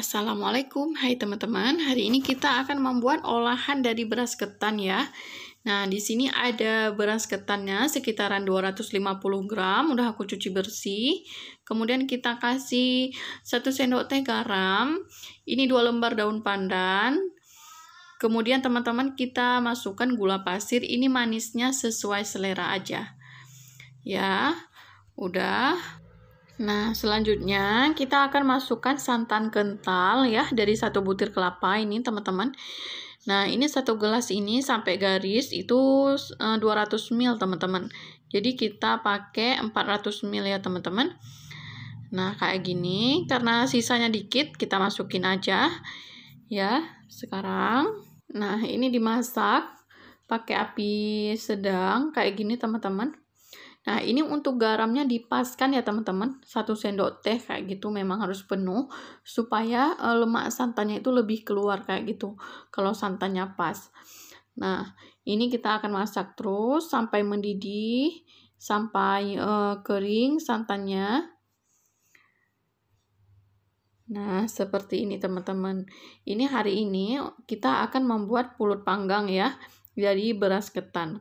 Assalamualaikum, hai teman-teman. Hari ini kita akan membuat olahan dari beras ketan ya. Nah, di sini ada beras ketannya sekitaran 250 gram, udah aku cuci bersih. Kemudian kita kasih 1 sendok teh garam, ini 2 lembar daun pandan. Kemudian teman-teman kita masukkan gula pasir, ini manisnya sesuai selera aja. Ya, udah Nah, selanjutnya kita akan masukkan santan kental ya dari satu butir kelapa ini teman-teman. Nah, ini satu gelas ini sampai garis itu 200 eh, ml teman-teman. Jadi kita pakai 400 ml ya teman-teman. Nah, kayak gini karena sisanya dikit kita masukin aja ya sekarang. Nah, ini dimasak pakai api sedang kayak gini teman-teman. Nah, ini untuk garamnya dipaskan ya teman-teman. Satu sendok teh kayak gitu memang harus penuh supaya uh, lemak santannya itu lebih keluar kayak gitu. Kalau santannya pas. Nah, ini kita akan masak terus sampai mendidih, sampai uh, kering santannya. Nah, seperti ini teman-teman. Ini hari ini kita akan membuat pulut panggang ya dari beras ketan.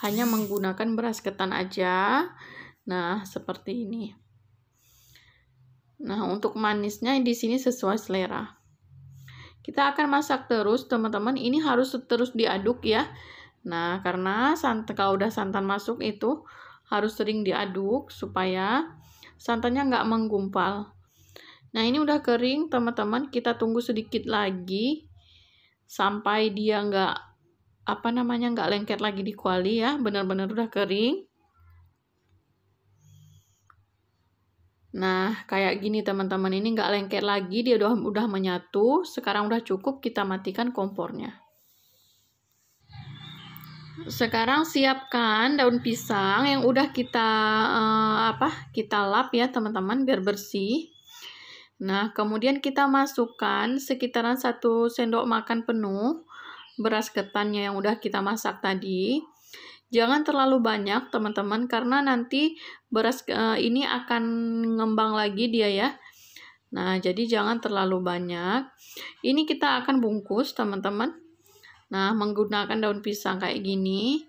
Hanya menggunakan beras ketan aja. Nah, seperti ini. Nah, untuk manisnya di sini sesuai selera. Kita akan masak terus, teman-teman. Ini harus terus diaduk ya. Nah, karena santan, kalau udah santan masuk itu harus sering diaduk supaya santannya nggak menggumpal. Nah, ini udah kering, teman-teman. Kita tunggu sedikit lagi sampai dia nggak apa namanya nggak lengket lagi di kuali ya benar-benar udah kering Nah, kayak gini teman-teman, ini nggak lengket lagi, dia udah, udah menyatu. Sekarang udah cukup, kita matikan kompornya. Sekarang siapkan daun pisang yang udah kita eh, apa? Kita lap ya, teman-teman, biar bersih. Nah, kemudian kita masukkan sekitaran satu sendok makan penuh beras ketannya yang udah kita masak tadi. Jangan terlalu banyak, teman-teman, karena nanti beras uh, ini akan ngembang lagi dia ya. Nah, jadi jangan terlalu banyak. Ini kita akan bungkus, teman-teman. Nah, menggunakan daun pisang kayak gini.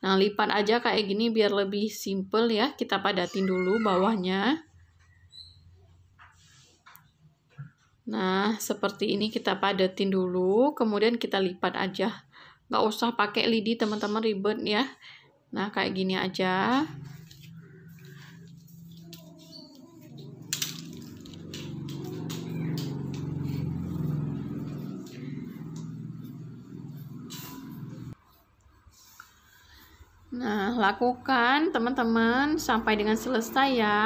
Nah, lipat aja kayak gini biar lebih simple ya. Kita padatin dulu bawahnya. Nah, seperti ini kita padatin dulu, kemudian kita lipat aja. Nggak usah pakai lidi, teman-teman, ribet ya. Nah, kayak gini aja. Nah, lakukan teman-teman sampai dengan selesai ya.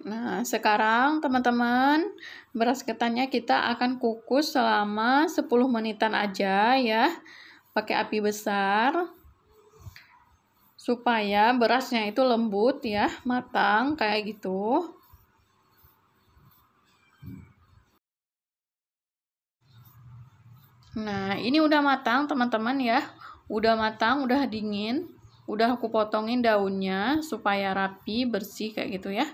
Nah, sekarang teman-teman, beras ketannya kita akan kukus selama 10 menitan aja ya. Pakai api besar. Supaya berasnya itu lembut ya, matang kayak gitu. Nah, ini udah matang teman-teman ya. Udah matang, udah dingin. Udah aku potongin daunnya supaya rapi, bersih kayak gitu ya.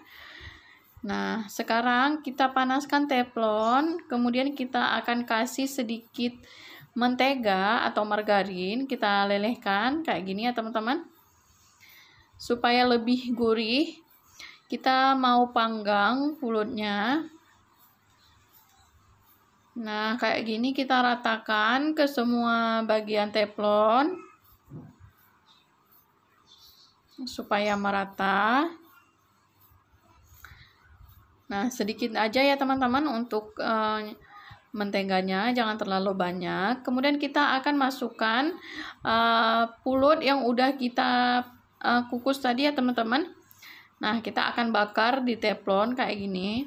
Nah, sekarang kita panaskan teflon, kemudian kita akan kasih sedikit mentega atau margarin, kita lelehkan kayak gini ya teman-teman. Supaya lebih gurih, kita mau panggang pulutnya. Nah, kayak gini kita ratakan ke semua bagian teflon supaya merata. Nah, sedikit aja ya teman-teman untuk uh, menteganya, jangan terlalu banyak. Kemudian kita akan masukkan uh, pulut yang udah kita uh, kukus tadi ya teman-teman. Nah, kita akan bakar di teflon kayak gini.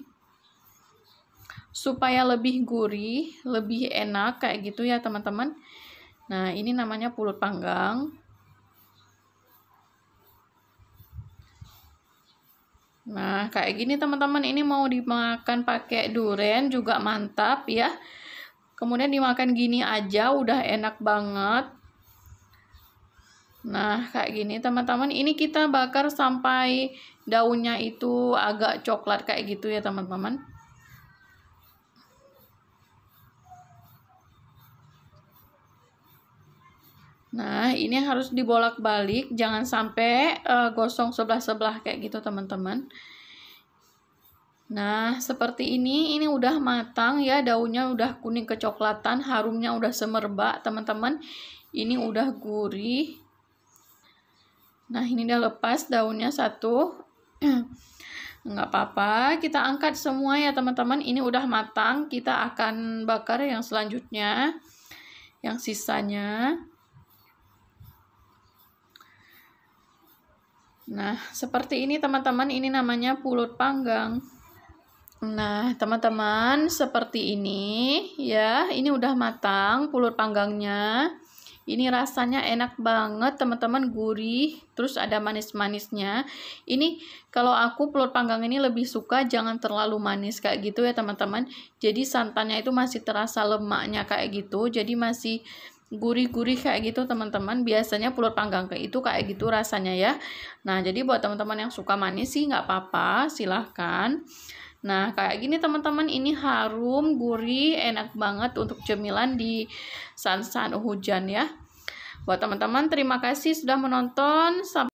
Supaya lebih gurih, lebih enak kayak gitu ya teman-teman. Nah, ini namanya pulut panggang. Nah, kayak gini teman-teman, ini mau dimakan pakai durian juga mantap ya. Kemudian dimakan gini aja udah enak banget. Nah, kayak gini teman-teman, ini kita bakar sampai daunnya itu agak coklat kayak gitu ya teman-teman. Nah, ini harus dibolak-balik, jangan sampai uh, gosong sebelah-sebelah kayak gitu, teman-teman. Nah, seperti ini, ini udah matang ya, daunnya udah kuning kecoklatan, harumnya udah semerbak, teman-teman. Ini udah gurih. Nah, ini udah lepas daunnya satu. Nggak apa-apa, kita angkat semua ya, teman-teman. Ini udah matang, kita akan bakar yang selanjutnya, yang sisanya. Nah, seperti ini teman-teman, ini namanya pulut panggang. Nah, teman-teman, seperti ini ya. Ini udah matang pulut panggangnya. Ini rasanya enak banget, teman-teman, gurih, terus ada manis-manisnya. Ini kalau aku pulut panggang ini lebih suka jangan terlalu manis kayak gitu ya, teman-teman. Jadi santannya itu masih terasa lemaknya kayak gitu. Jadi masih gurih-gurih kayak gitu teman-teman biasanya pulut panggang kayak itu kayak gitu rasanya ya nah jadi buat teman-teman yang suka manis sih nggak apa-apa silahkan nah kayak gini teman-teman ini harum gurih enak banget untuk cemilan di saat-saat hujan ya buat teman-teman terima kasih sudah menonton sampai